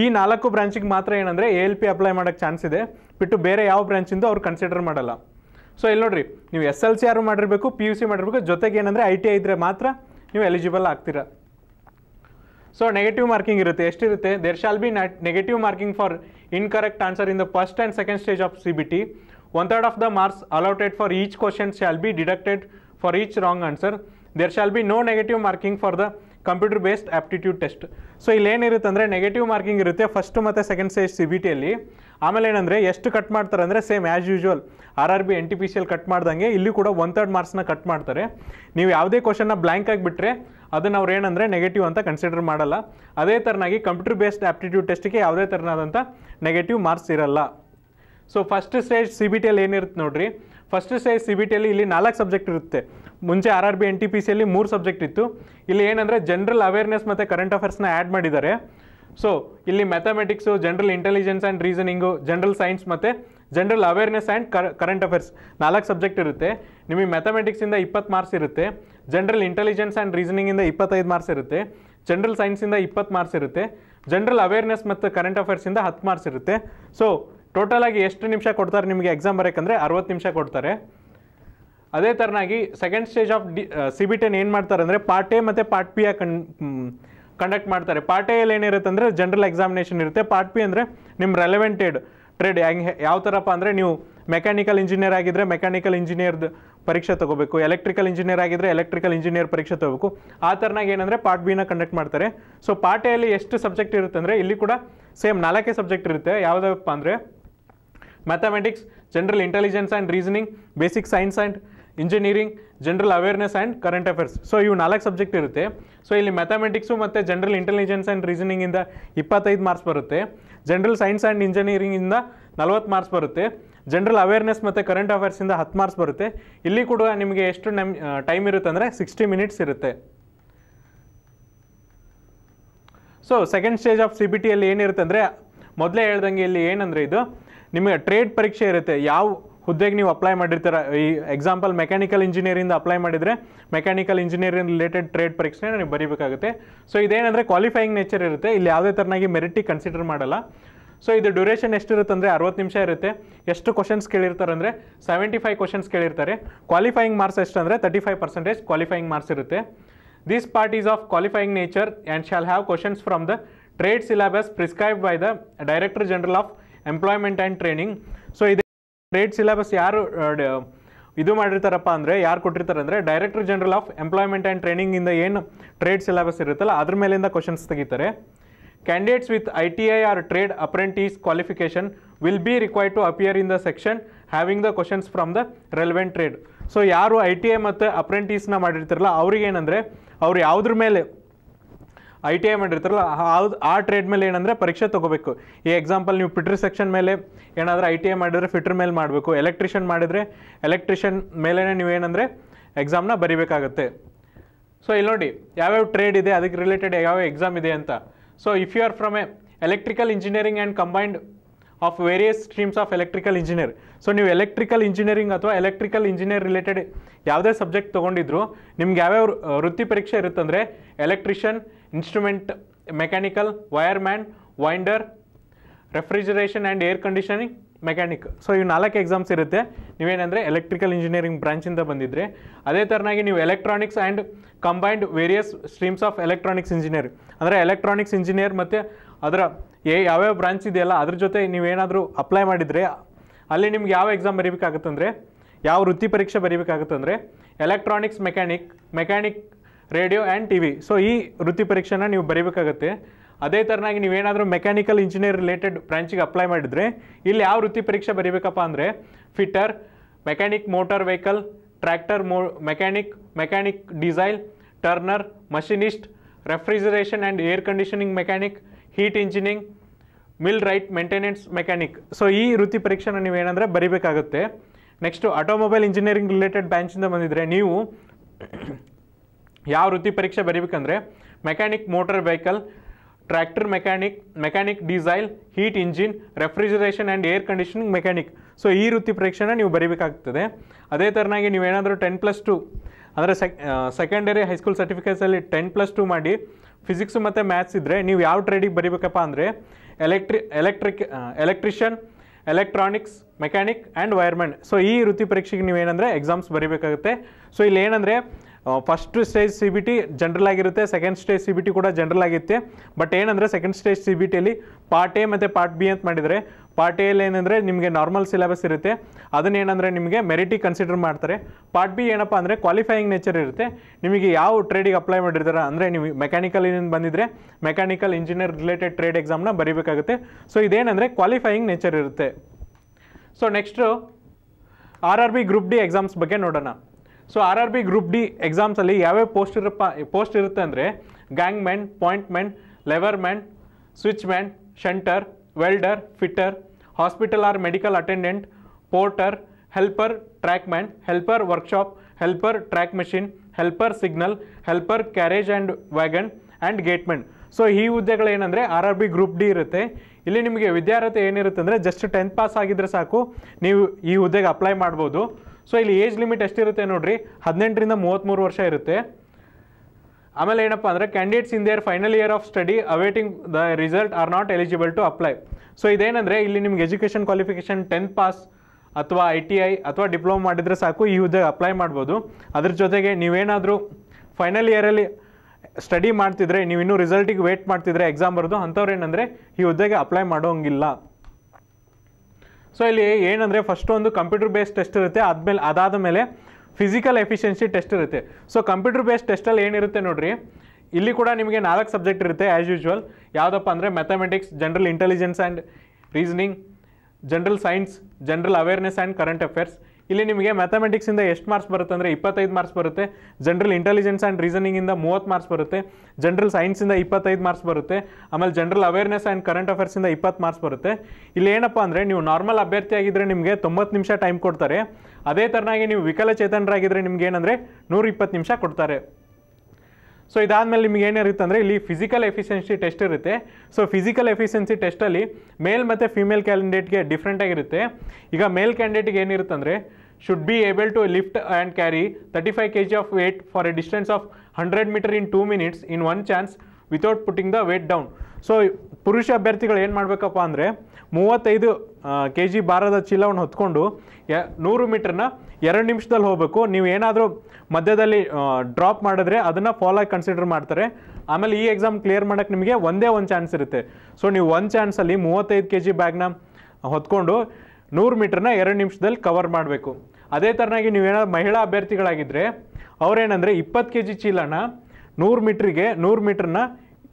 ಈ ನಾಲ್ಕು ಬ್ರಾಂಚಿಗೆ ಮಾತ್ರ ಏನಂದರೆ ಎ ಎಲ್ ಪಿ ಅಪ್ಲೈ ಮಾಡೋಕ್ಕೆ ಚಾನ್ಸ್ ಇದೆ ಬಿಟ್ಟು ಬೇರೆ ಯಾವ ಬ್ರಾಂಚಿಂದ ಅವ್ರು ಕನ್ಸಿಡರ್ ಮಾಡಲ್ಲ ಸೊ ಇಲ್ಲಿ ನೋಡಿರಿ ನೀವು ಎಸ್ ಎಲ್ ಸಿ ಆರು ಮಾಡಿರಬೇಕು ಪಿ ಯು ಸಿ ಮಾಡಿರಬೇಕು ಜೊತೆಗೆ ಏನಂದರೆ ಐ ಟಿ ಐ ಇದ್ದರೆ ಮಾತ್ರ ನೀವು ಎಲಿಜಿಬಲ್ ಆಗ್ತೀರಾ ಸೊ ನೆಗೆಟಿವ್ ಮಾರ್ಕಿಂಗ್ ಇರುತ್ತೆ ಎಷ್ಟಿರುತ್ತೆ there shall be negative marking for incorrect answer in the first and second stage of C B T One third of the marks allotted for each question shall be deducted for each wrong answer there shall be no negative marking for the computer based aptitude test so ಇಲ್ಲಿ ಅಂದರೆ negative marking ಇರುತ್ತೆ first ಮತ್ತು second stage C B ಟಿಯಲ್ಲಿ ಆಮೇಲೆ ಏನಂದರೆ ಎಷ್ಟು cut ಮಾಡ್ತಾರೆ ಅಂದರೆ same as usual R R B N T P L cut ಮಾಡ್ದಂಗೆ ಇಲ್ಲಿ ಕೂಡ ಒನ್ ತರ್ಡ್ ಮಾರ್ಕ್ಸ್ನ ಕಟ್ ಮಾಡ್ತಾರೆ ನೀವು ಯಾವುದೇ ಕ್ವಶನ್ನ ಬ್ಲ್ಯಾಂಕ್ ಆಗಿಬಿಟ್ರೆ ಅದನ್ನು ಅವ್ರು ಏನಂದರೆ ನೆಗೆಟಿವ್ ಅಂತ ಕನ್ಸಿಡರ್ ಮಾಡಲ್ಲ ಅದೇ ಥರನಾಗಿ ಕಂಪ್ಯೂಟರ್ ಬೇಸ್ಡ್ ಆ್ಯಪ್ಟಿಟ್ಯೂಡ್ ಟೆಸ್ಟಿಗೆ ಯಾವುದೇ ಥರನಾದಂಥ ನೆಗೆಟಿವ್ ಮಾರ್ಕ್ಸ್ ಇರಲ್ಲ so first stage C B T ಎಲ್ಲಿ ಏನಿರುತ್ತೆ ನೋಡ್ರಿ ಫಸ್ಟ್ ಸ್ಟೇಜ್ ಸಿ ಬಿ ಟಿಯಲ್ಲಿ ಇಲ್ಲಿ ನಾಲ್ಕು ಸಬ್ಜೆಕ್ಟ್ ಇರುತ್ತೆ ಮುಂಚೆ R R B N T P ಸಿಯಲ್ಲಿ ಮೂರು ಸಬ್ಜೆಕ್ಟ್ ಇತ್ತು ಇಲ್ಲಿ ಏನಂದರೆ ಜನರಲ್ ಅವೇರ್ನೆಸ್ ಮತ್ತು ಕರೆಂಟ್ ಅಫೇರ್ಸ್ನ ಆ್ಯಡ್ ಮಾಡಿದ್ದಾರೆ ಸೊ ಇಲ್ಲಿ mathematics general intelligence and reasoning general science ಮತ್ತು general awareness and current affairs ನಾಲ್ಕು ಸಬ್ಜೆಕ್ಟ್ ಇರುತ್ತೆ ನಿಮಗೆ ಮ್ಯಾಥಮೆಟಿಕ್ಸಿಂದ ಇಪ್ಪತ್ತು ಮಾರ್ಕ್ಸ್ ಇರುತ್ತೆ ಜನರಲ್ ಇಂಟೆಲಿಜೆನ್ಸ್ ಆ್ಯಂಡ್ ರೀಸನಿಂಗಿಂದ ಇಪ್ಪತ್ತೈದು ಮಾರ್ಕ್ಸ್ ಇರುತ್ತೆ ಜನರಲ್ ಸೈನ್ಸಿಂದ ಇಪ್ಪತ್ತು ಮಾರ್ಕ್ಸ್ ಇರುತ್ತೆ ಜನರಲ್ ಅವೇರ್ನೆಸ್ ಮತ್ತು ಕರೆಂಟ್ ಅಫೇರ್ಸಿಂದ ಹತ್ತು ಮಾರ್ಕ್ಸ್ ಇರುತ್ತೆ ಸೊ ಟೋಟಲ್ ಆಗಿ ಎಷ್ಟು ನಿಮಿಷ ಕೊಡ್ತಾರೆ ನಿಮಗೆ ಎಕ್ಸಾಮ್ ಬರೋಕ್ಕಂದರೆ ಅರವತ್ತು ನಿಮಿಷ ಕೊಡ್ತಾರೆ ಅದೇ ಥರನಾಗಿ second stage of the C B ಟೆನ್ ಏನು ಮಾಡ್ತಾರೆ ಅಂದರೆ ಪಾರ್ಟ್ ಎ ಮತ್ತು ಪಾರ್ಟ್ ಪಿ ಕನ್ ಕಂಡಕ್ಟ್ ಮಾಡ್ತಾರೆ ಪಾರ್ಟ್ ಎಲ್ಲಿ ಏನಿರುತ್ತೆ ಅಂದರೆ ಜನರಲ್ ಎಕ್ಸಾಮಿನೇಷನ್ ಇರುತ್ತೆ ಪಾರ್ಟ್ ಪಿ ಅಂದರೆ ನಿಮ್ಮ ರೆಲೆವೆಂಟೆಡ್ ಟ್ರೇಡ್ ಹೆಂಗೆ ಯಾವ ಥರಪ್ಪ ಅಂದರೆ ನೀವು ಮೆಕ್ಯಾನಿಕಲ್ ಇಂಜಿನಿಯರ್ ಆಗಿದ್ದರೆ ಮೆಕ್ಯಾನಿಕಲ್ ಇಂಜಿನಿಯರ್ದು ಪರೀಕ್ಷೆ ತೊಗೋಬೇಕು ಎಲೆಕ್ಟ್ರಿಕಲ್ ಇಂಜಿನಿಯರ್ ಆಗಿದ್ದರೆ ಎಲೆಕ್ಟ್ರಿಕಲ್ ಇಂಜಿನಿಯರ್ ಪರೀಕ್ಷೆ ತೊಗೋಬೇಕು ಆ ಥರನಾಗ ಏನಂದರೆ ಪಾರ್ಟ್ ಬಿನ ಕಂಡಕ್ಟ್ ಮಾಡ್ತಾರೆ ಸೊ ಪಾರ್ಟ್ ಎಲ್ಲಿ ಎಷ್ಟು ಸಬ್ಜೆಕ್ಟ್ ಇರುತ್ತೆ ಅಂದರೆ ಇಲ್ಲಿ ಕೂಡ ಸೇಮ್ ನಾಲ್ಕೇ ಸಬ್ಜೆಕ್ಟ್ ಇರುತ್ತೆ ಯಾವುದಪ್ಪ ಅಂದರೆ mathematics general intelligence and reasoning basic science and engineering general awareness and current affairs so ಇವು ನಾಲ್ಕು ಸಬ್ಜೆಕ್ಟ್ ಇರುತ್ತೆ ಸೊ ಇಲ್ಲಿ ಮ್ಯಾಥಮೆಟಿಕ್ಸು ಮತ್ತು ಜನರಲ್ ಇಂಟೆಲಿಜೆನ್ಸ್ ಆ್ಯಂಡ್ ರೀಸನಿಂಗಿಂದ ಇಪ್ಪತ್ತೈದು ಮಾರ್ಕ್ಸ್ ಬರುತ್ತೆ ಜನರಲ್ ಸೈನ್ಸ್ ಆ್ಯಂಡ್ ಇಂಜಿನಿಯರಿಂಗಿಂದ ನಲ್ವತ್ತು ಮಾರ್ಕ್ಸ್ ಬರುತ್ತೆ ಜನರಲ್ ಅವೇರ್ನೆಸ್ ಮತ್ತು ಕರೆಂಟ್ ಅಫೇರ್ಸಿಂದ ಹತ್ತು ಮಾರ್ಕ್ಸ್ ಬರುತ್ತೆ ಇಲ್ಲಿ ಕೂಡ ನಿಮಗೆ ಎಷ್ಟು ನಮ್ ಟೈಮ್ ಇರುತ್ತೆ ಅಂದರೆ ಸಿಕ್ಸ್ಟಿ ಮಿನಿಟ್ಸ್ ಇರುತ್ತೆ so second stage of C B ಟಿಯಲ್ಲಿ ಏನಿರುತ್ತೆ ಅಂದರೆ ಮೊದಲೇ ಹೇಳ್ದಂಗೆ ಇಲ್ಲಿ ಏನಂದರೆ ಇದು ನಿಮಗೆ ಟ್ರೇಡ್ ಪರೀಕ್ಷೆ ಇರುತ್ತೆ ಯಾವ ಹುದ್ದೆಗೆ ನೀವು ಅಪ್ಲೈ ಮಾಡಿರ್ತೀರ ಈ ಎಕ್ಸಾಂಪಲ್ ಮೆಕ್ಯಾನಿಕಲ್ ಇಂಜಿನಿಯರಿಂದ ಅಪ್ಲೈ ಮಾಡಿದರೆ ಮೆಕ್ಯಾನಿಕಲ್ ಇಂಜಿನಿಯರಿಂಗ್ ರಿಲೇಟೆಡ್ ಟ್ರೇಡ್ ಪರೀಕ್ಷೆನ ನೀವು ಬರೀಬೇಕಾಗುತ್ತೆ ಸೊ ಇದೇನಂದ್ರೆ ಕ್ವಾಲಿಫೈಯಿಂಗ್ ನೇಚರ್ ಇರುತ್ತೆ ಇಲ್ಲಿ ಯಾವುದೇ ಥರನಾಗಿ ಮೆರಿಟಿಗೆ ಕನ್ಸಿಡರ್ ಮಾಡಲ್ಲ ಸೊ ಇದು ಡ್ಯೂರೇಷನ್ ಎಷ್ಟಿರುತ್ತೆ ಅಂದರೆ ಅರವತ್ತು ನಿಮಿಷ ಇರುತ್ತೆ ಎಷ್ಟು ಕ್ವಶನ್ಸ್ ಕೇಳಿರ್ತಾರೆ ಅಂದರೆ ಸೆವೆಂಟಿ ಫೈವ್ ಕ್ವಶನ್ಸ್ ಕೇಳಿರ್ತಾರೆ ಕ್ವಾಲಿಫೈಯಿಂಗ್ ಮಾರ್ಕ್ಸ್ ಎಷ್ಟು ಅಂದರೆ thirty five percentage qualifying marks ಇರುತ್ತೆ these part is of qualifying nature and shall have questions from the trade syllabus prescribe by the director general of employment and training so ಇದೇ trade syllabus ಯಾರು ಇದು ಮಾಡಿರ್ತಾರಪ್ಪ ಅಂದರೆ ಯಾರು ಕೊಟ್ಟಿರ್ತಾರೆ ಅಂದರೆ director general of employment and ಟ್ರೈನಿಂಗಿಂದ ಏನು ಟ್ರೇಡ್ ಸಿಲೆಬಸ್ ಇರುತ್ತಲ್ಲ ಅದ್ರ ಮೇಲಿಂದ ಕ್ವಶನ್ಸ್ ತೆಗಿತಾರೆ candidates with I T I or trade apprentice qualification will be required to appear in the section having the questions from the relevant trade so ಯಾರು I T I ಮತ್ತು ಅಪ್ರೆಂಟೀಸ್ನ ಮಾಡಿರ್ತಾರಲ್ಲ ಅವ್ರಿಗೇನಂದರೆ ಅವ್ರು ಯಾವುದ್ರ ಮೇಲೆ ಐ ಟಿ ಐ ಮಾಡಿರ್ತಾರಲ್ಲ ಆ trade ಮೇಲೆ ಏನಂದರೆ ಪರೀಕ್ಷೆ ತೊಗೋಬೇಕು ಈ ಎಕ್ಸಾಂಪಲ್ ನೀವು ಫಿಟ್ರ್ ಸೆಕ್ಷನ್ ಮೇಲೆ ಏನಾದರೂ ಐ ಟಿ ಐ ಮಾಡಿದರೆ ಫಿಟ್ರ್ ಮೇಲೆ ಮಾಡಬೇಕು ಎಲೆಕ್ಟ್ರಿಷಿಯನ್ ಮಾಡಿದರೆ ಎಲೆಕ್ಟ್ರಿಷಿಯನ್ ಮೇಲೇ ಏನಂದರೆ ಎಕ್ಸಾಮ್ನ ಬರಿಬೇಕಾಗುತ್ತೆ ಸೊ ಇಲ್ಲಿ ನೋಡಿ ಯಾವ್ಯಾವ ಟ್ರೇಡ್ ಇದೆ ಅದಕ್ಕೆ ರಿಲೇಟೆಡ್ ಯಾವ್ಯಾವ ಎಕ್ಸಾಮ್ ಇದೆ ಅಂತ so if you are from a electrical engineering and combined of various streams of electrical engineer so ನೀವು ಎಲೆಕ್ಟ್ರಿಕಲ್ ಇಂಜಿನಿಯರಿಂಗ್ ಅಥವಾ ಎಲೆಕ್ಟ್ರಿಕಲ್ ಇಂಜಿನಿಯರ್ ರಿಲೇಟೆಡ್ ಯಾವುದೇ ಸಬ್ಜೆಕ್ಟ್ ತೊಗೊಂಡಿದ್ರು ನಿಮ್ಗೆ ಯಾವ್ಯಾವ ವೃತ್ತಿ ಪರೀಕ್ಷೆ ಇರುತ್ತಂದರೆ electrician mechanical wireman winder refrigeration and air conditioning mechanic so ಇವು ನಾಲ್ಕು ಎಕ್ಸಾಮ್ಸ್ ಇರುತ್ತೆ ನೀವೇನಂದರೆ ಎಲೆಕ್ಟ್ರಿಕಲ್ ಇಂಜಿನಿಯರಿಂಗ್ ಬ್ರಾಂಚಿಂದ ಬಂದಿದ್ದರೆ ಅದೇ ಥರನಾಗಿ ನೀವು electronics and combined various streams of electronics engineer ಅಂದರೆ ಎಲೆಕ್ಟ್ರಾನಿಕ್ಸ್ ಇಂಜಿನಿಯರ್ ಮತ್ತು ಅದರ ಏ ಯಾವ್ಯಾವ ಬ್ರಾಂಚ್ ಇದೆಯಲ್ಲ ಅದ್ರ ಜೊತೆ ನೀವೇನಾದರೂ ಅಪ್ಲೈ ಮಾಡಿದರೆ ಅಲ್ಲಿ ನಿಮ್ಗೆ ಯಾವ ಎಕ್ಸಾಮ್ ಬರೀಬೇಕಾಗುತ್ತಂದರೆ ಯಾವ ವೃತ್ತಿ ಪರೀಕ್ಷೆ ಬರೀಬೇಕಾಗುತ್ತಂದರೆ electronics mechanic mechanic radio and T V so ಈ ವೃತ್ತಿ ಪರೀಕ್ಷೆನ ನೀವು ಬರೀಬೇಕಾಗತ್ತೆ ಅದೇ ಥರನಾಗಿ ನೀವೇನಾದರೂ ಮೆಕ್ಯಾನಿಕಲ್ ಇಂಜಿನಿಯರ್ ರಿಲೇಟೆಡ್ ಬ್ರ್ಯಾಂಚಿಗೆ ಅಪ್ಲೈ ಮಾಡಿದರೆ ಇಲ್ಲಿ ಯಾವ ವೃತ್ತಿ ಪರೀಕ್ಷೆ ಬರೀಬೇಕಪ್ಪ ಅಂದರೆ fitter mechanic motor vehicle tractor ಮೋ mechanic mechanic diesel turner machinist refrigeration and air conditioning mechanic heat engineering millwright maintenance mechanic so ಈ ವೃತ್ತಿ ಪರೀಕ್ಷೆನ ನೀವೇನಂದರೆ ಬರೀಬೇಕಾಗುತ್ತೆ ನೆಕ್ಸ್ಟು ಆಟೋಮೊಬೈಲ್ ಇಂಜಿನಿಯರಿಂಗ್ ರಿಲೇಟೆಡ್ ಬ್ಯಾಂಚಿಂದ ಬಂದಿದ್ದರೆ ನೀವು ಯಾವ ವೃತ್ತಿ ಪರೀಕ್ಷೆ ಬರೀಬೇಕಂದ್ರೆ mechanic motor vehicle tractor mechanic mechanic diesel heat engine refrigeration and air conditioning mechanic so ಈ ವೃತ್ತಿ ಪರೀಕ್ಷೆನ ನೀವು ಬರೀಬೇಕಾಗ್ತದೆ ಅದೇ ಥರನಾಗಿ ನೀವೇನಾದರೂ ಟೆನ್ ಪ್ಲಸ್ ಟು ಅಂದರೆ ಸೆಕ್ ಸೆಕೆಂಡರಿ ಹೈಸ್ಕೂಲ್ ಸರ್ಟಿಫಿಕೇಟ್ಸಲ್ಲಿ ಟೆನ್ ಪ್ಲಸ್ ಟು ಮಾಡಿ ಫಿಸಿಕ್ಸು ಮತ್ತು ಮ್ಯಾಥ್ಸ್ ಇದ್ದರೆ ನೀವು ಯಾವ ಟ್ರೇಡಿಗೆ ಬರೀಬೇಕಪ್ಪ ಅಂದರೆ ಎಲೆಕ್ಟ್ರಿ electric electrician electronics mechanic and wireman so ಈ ವೃತ್ತಿ ಪರೀಕ್ಷೆಗೆ ನೀವೇನಂದರೆ ಎಕ್ಸಾಮ್ಸ್ ಬರೀಬೇಕಾಗುತ್ತೆ ಸೊ ಇಲ್ಲಿ ಏನಂದರೆ first stage C B T general ಆಗಿರುತ್ತೆ second stage C B T ಕೂಡ ಜನರಲ್ ಆಗಿರುತ್ತೆ ಬಟ್ ಏನಂದರೆ ಸೆಕೆಂಡ್ ಸ್ಟೇಜ್ ಸಿ ಬಿ ಟಿಯಲ್ಲಿ ಪಾರ್ಟ್ ಎ ಮತ್ತು ಪಾರ್ಟ್ ಬಿ ಅಂತ ಮಾಡಿದರೆ ಪಾರ್ಟ್ ಎಲ್ಲಿ ಏನಂದರೆ ನಿಮಗೆ ನಾರ್ಮಲ್ ಸಿಲೆಬಸ್ ಇರುತ್ತೆ ಏನಂದರೆ ನಿಮಗೆ ಮೆರಿಟಿ ಕನ್ಸಿಡರ್ ಮಾಡ್ತಾರೆ ಪಾರ್ಟ್ ಬಿ ಏನಪ್ಪ ಅಂದರೆ ಕ್ವಾಲಿಫೈಯಿಂಗ್ ನೇಚರ್ ಇರುತ್ತೆ ನಿಮಗೆ ಯಾವ ಟ್ರೇಡಿಗೆ ಅಪ್ಲೈ ಮಾಡಿರ್ತಾರೆ ಅಂದರೆ ನೀವು ಮೆಕ್ಯಾನಿಕಲ್ ಬಂದಿದ್ದರೆ ಮೆಕ್ಯಾನಿಕಲ್ ಇಂಜಿನಿಯರ್ ರಿಲೇಟೆಡ್ ಟ್ರೇಡ್ ಎಕ್ಸಾಮ್ನ ಬರೀಬೇಕಾಗುತ್ತೆ ಸೊ ಇದೇನಂದರೆ ಕ್ವಾಲಿಫೈಯಿಂಗ್ ನೇಚರ್ ಇರುತ್ತೆ so next R R B group D exams ಬಗ್ಗೆ ನೋಡೋಣ so R R B group D ಎಕ್ಸಾಮ್ಸಲ್ಲಿ ಯಾವ್ಯಾವ ಪೋಸ್ಟ್ ಇರಪ್ಪ ಪೋಸ್ಟ್ ಇರುತ್ತೆ ಅಂದರೆ gangman pointman leverman switchman shunter welder fitter hospital or medical attendant porter helper trackman helper workshop helper track machine helper signal helper carriage and wagon and ಗೇಟ್ಮೆನ್ so ಈ ಹುದ್ದೆಗಳು R R B group D ಇರುತ್ತೆ ಇಲ್ಲಿ ನಿಮಗೆ ವಿದ್ಯಾರ್ಹತೆ ಏನಿರುತ್ತೆ ಅಂದರೆ just tenth pass ಆಗಿದ್ದರೆ ಸಾಕು ನೀವು ಈ ಹುದ್ದೆಗೆ ಅಪ್ಲೈ ಮಾಡ್ಬೋದು ಸೊ ಇಲ್ಲಿ ಏಜ್ ಲಿಮಿಟ್ ಎಷ್ಟಿರುತ್ತೆ ನೋಡ್ರಿ ಹದಿನೆಂಟರಿಂದ ಮೂವತ್ತ್ಮೂರು ವರ್ಷ ಇರುತ್ತೆ ಆಮೇಲೆ ಏನಪ್ಪ ಅಂದರೆ candidates in their final year of study awaiting the result are not eligible to apply so ಇದೇನಂದರೆ ಇಲ್ಲಿ ನಿಮ್ಗೆ ಎಜುಕೇಷನ್ ಕ್ವಾಲಿಫಿಕೇಷನ್ ಟೆಂತ್ ಪಾಸ್ ಅಥವಾ ಐ ಟಿ ಐ ಅಥವಾ ಡಿಪ್ಲೊಮಾ ಮಾಡಿದರೆ ಸಾಕು ಈ ಹುದ್ದೆ ಅಪ್ಲೈ ಮಾಡ್ಬೋದು ಅದ್ರ ಜೊತೆಗೆ ನೀವೇನಾದರೂ ಫೈನಲ್ ಇಯರಲ್ಲಿ ಸ್ಟಡಿ ಮಾಡ್ತಿದ್ರೆ ನೀವು ಇನ್ನೂ ರಿಸಲ್ಟಿಗೆ ವೇಟ್ ಮಾಡ್ತಿದ್ರೆ ಎಕ್ಸಾಮ್ ಬರೋದು ಅಂಥವ್ರು ಏನಂದರೆ ಈ ಹುದ್ದೆಗೆ ಅಪ್ಲೈ ಮಾಡೋಂಗಿಲ್ಲ ಸೊ ಇಲ್ಲಿ ಏನಂದರೆ ಫಸ್ಟ್ ಒಂದು ಕಂಪ್ಯೂಟರ್ ಬೇಸ್ಡ್ ಟೆಸ್ಟ್ ಇರುತ್ತೆ ಆದಮೇಲೆ ಅದಾದ ಮೇಲೆ ಫಿಸಿಕಲ್ ಎಫಿಷಿಯನ್ಸಿ ಟೆಸ್ಟ್ ಇರುತ್ತೆ ಸೊ ಕಂಪ್ಯೂಟರ್ ಬೇಸ್ಡ್ ಟೆಸ್ಟಲ್ಲಿ ಏನಿರುತ್ತೆ ನೋಡಿರಿ ಇಲ್ಲಿ ಕೂಡ ನಿಮಗೆ ನಾಲ್ಕು ಸಬ್ಜೆಕ್ಟ್ ಇರುತ್ತೆ ಆ್ಯಸ್ ಯೂಶ್ವಲ್ ಯಾವುದಪ್ಪ ಅಂದರೆ mathematics general intelligence and reasoning general science general awareness and current affairs ಇಲ್ಲಿ ನಿಮಗೆ ಮ್ಯಾಥಮೆಟಿಕ್ಸಿಂದ ಎಷ್ಟು ಮಾರ್ಕ್ಸ್ ಬರುತ್ತೆ ಅಂದರೆ ಇಪ್ಪತ್ತೈದು ಮಾರ್ಕ್ಸ್ ಬರುತ್ತೆ ಜನರಲ್ ಇಂಟೆಲಿಜೆನ್ಸ್ ಆ್ಯಂಡ್ ರೀಸನಿಂಗಿಂದ ಮೂವತ್ತು ಮಾರ್ಕ್ಸ್ ಬರುತ್ತೆ ಜನರಲ್ ಸೈನ್ಸಿಂದ ಇಪ್ಪತ್ತೈದು ಮಾರ್ಕ್ಸ್ ಬರುತ್ತೆ ಆಮೇಲೆ ಜನರಲ್ ಅವೇರ್ನೆಸ್ ಆ್ಯಂಡ್ ಕರೆಂಟ್ ಅಫೇರ್ಸಿಂದ ಇಪ್ಪತ್ತು ಮಾರ್ಕ್ಸ್ ಬರುತ್ತೆ ಇಲ್ಲಿ ಏನಪ್ಪ ಅಂದರೆ ನೀವು ನಾರ್ಮಲ್ ಅಭ್ಯರ್ಥಿಯಾಗಿದ್ದರೆ ನಿಮಗೆ ತೊಂಬತ್ತು ನಿಮಿಷ ಟೈಮ್ ಕೊಡ್ತಾರೆ ಅದೇ ಥರನಾಗಿ ನೀವು ವಿಕಲಚೇತನರಾಗಿದ್ದರೆ ನಿಮ್ಗೆ ಏನಂದರೆ ಇಪ್ಪತ್ತು ನಿಮಿಷ ಕೊಡ್ತಾರೆ ಸೊ ಇದಾದಮೇಲೆ ನಿಮ್ಗೆ ಏನಿರುತ್ತೆ ಅಂದರೆ ಇಲ್ಲಿ ಫಿಸಿಕಲ್ ಎಫಿಷಿಯನ್ಸಿ ಟೆಸ್ಟ್ ಇರುತ್ತೆ ಸೊ ಫಿಸಿಕಲ್ ಎಫಿಷಿಯನ್ಸಿ ಟೆಸ್ಟಲ್ಲಿ ಮೇಲ್ ಮತ್ತು ಫೀಮೇಲ್ ಕ್ಯಾಂಡಿಡೇಟ್ಗೆ ಡಿಫ್ರೆಂಟಾಗಿರುತ್ತೆ ಈಗ ಮೇಲ್ ಕ್ಯಾಂಡಿಡೇಟ್ಗೆ ಏನಿರುತ್ತೆ ಅಂದರೆ should be able to lift and carry 35 kg of weight for a distance of 100 meter in 2 minutes in one chance without putting the weight down so ಪುರುಷ ಅಭ್ಯರ್ಥಿಗಳು ಏನು ಮಾಡಬೇಕಪ್ಪ ಅಂದರೆ ಮೂವತ್ತೈದು ಕೆ ಜಿ ಭಾರದ ಚೀಲವನ್ನು ಹೊತ್ಕೊಂಡು ಯ ನೂರು ಮೀಟ್ರನ್ನ ಎರಡು ನಿಮಿಷದಲ್ಲಿ ಹೋಗಬೇಕು ನೀವು ಏನಾದರೂ ಮಧ್ಯದಲ್ಲಿ ಡ್ರಾಪ್ ಮಾಡಿದ್ರೆ ಅದನ್ನು ಫಾಲೋ ಆಗಿ ಕನ್ಸಿಡರ್ ಮಾಡ್ತಾರೆ ಆಮೇಲೆ ಈ ಎಕ್ಸಾಮ್ ಕ್ಲಿಯರ್ ಮಾಡೋಕ್ಕೆ ನಿಮಗೆ ಒಂದೇ ಒಂದು ಚಾನ್ಸ್ ಇರುತ್ತೆ ಸೊ ನೀವು ಒಂದು ಚಾನ್ಸಲ್ಲಿ ಮೂವತ್ತೈದು ಕೆ ಜಿ ಬ್ಯಾಗ್ನ ಹೊತ್ಕೊಂಡು ನೂರು ಮೀಟ್ರನ್ನ ಎರಡು ನಿಮಿಷದಲ್ಲಿ ಕವರ್ ಮಾಡಬೇಕು ಅದೇ ಥರನಾಗಿ ನೀವೇನಾದ್ರು ಮಹಿಳಾ ಅಭ್ಯರ್ಥಿಗಳಾಗಿದ್ದರೆ ಅವರೇನಂದರೆ ಇಪ್ಪತ್ತು ಕೆ ಜಿ ಚೀಲನ ನೂರು ಮೀಟ್ರಿಗೆ ನೂರು ಮೀಟ್ರನ್ನ